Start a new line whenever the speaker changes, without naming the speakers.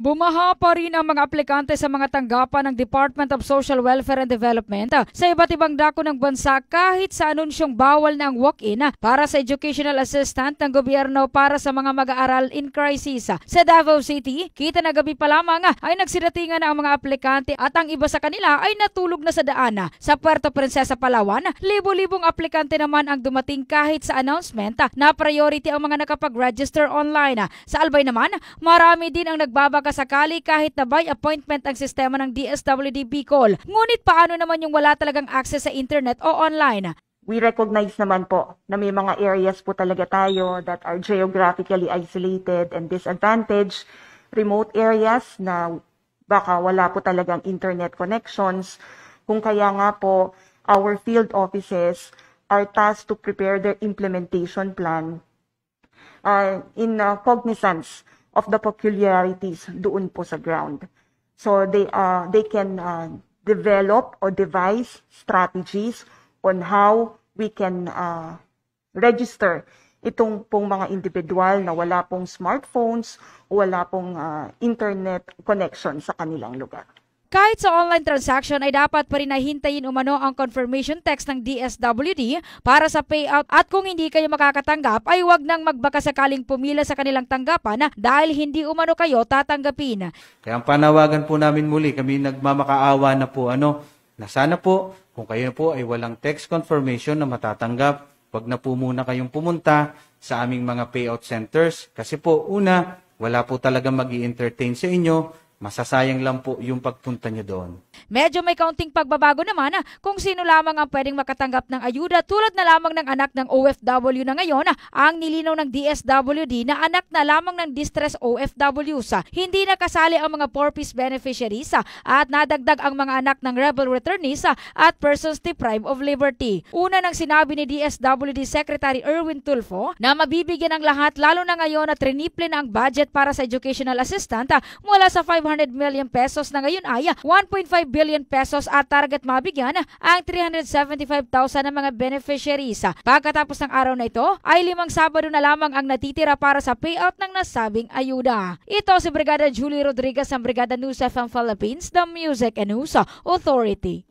Bumaha pa rin ang mga aplikante sa mga tanggapan ng Department of Social Welfare and Development sa iba't ibang dako ng bansa kahit sa anunsyong bawal na ang walk-in para sa educational assistant ng gobyerno para sa mga mag-aaral in crisis. Sa Davao City, kita na gabi pa lamang ay nagsiratingan na ang mga aplikante at ang iba sa kanila ay natulog na sa daan. Sa Puerto Princesa, Palawan, libo-libong aplikante naman ang dumating kahit sa announcement na priority ang mga nakapag-register online. Sa Albay naman, marami din ang nagbabaka sakasakali kahit na by appointment ang sistema ng DSWD Bicol. Ngunit paano naman yung wala talagang access sa internet o online?
We recognize naman po na may mga areas po talaga tayo that are geographically isolated and disadvantaged, remote areas na baka wala po talagang internet connections. Kung kaya nga po, our field offices are tasked to prepare their implementation plan uh, in uh, cognizance of the peculiarities doon po sa ground. So they uh, they can uh, develop or devise strategies on how we can uh, register itong pong mga individual na wala pong smartphones o wala pong uh, internet connection sa kanilang lugar.
Kahit sa online transaction ay dapat pa rin nahintayin umano ang confirmation text ng DSWD para sa payout at kung hindi kayo makakatanggap ay huwag nang magbaka sakaling pumila sa kanilang tanggapan dahil hindi umano kayo tatanggapin.
Kaya ang panawagan po namin muli, kami nagmamakaawa na po ano, na sana po kung kayo po ay walang text confirmation na matatanggap, huwag na po muna kayong pumunta sa aming mga payout centers kasi po una, wala po talaga mag entertain sa inyo Masasayang lang po yung pagpunta niya doon.
Medyo may kaunting pagbabago naman ah, kung sino lamang ang pwedeng makatanggap ng ayuda tulad na lamang ng anak ng OFW na ngayon ah, ang nilinaw ng DSWD na anak na lamang ng distress OFWs. Hindi nakasali ang mga porpis beneficiaries ah, at nadagdag ang mga anak ng rebel returnees ah, at persons deprived of liberty. Una nang sinabi ni DSWD Secretary Erwin Tulfo na mabibigyan ng lahat lalo na ngayon at triniple na ang budget para sa educational assistant mula sa 5 500 million pesos na ngayon ay 1.5 billion pesos at target mabigyan ang 375,000 ng mga beneficiaries. Pagkatapos ng araw na ito ay limang Sabado na lamang ang natitira para sa payout ng nasabing ayuda. Ito si Brigada Julie Rodriguez ng Brigada News FM Philippines, The Music and News Authority.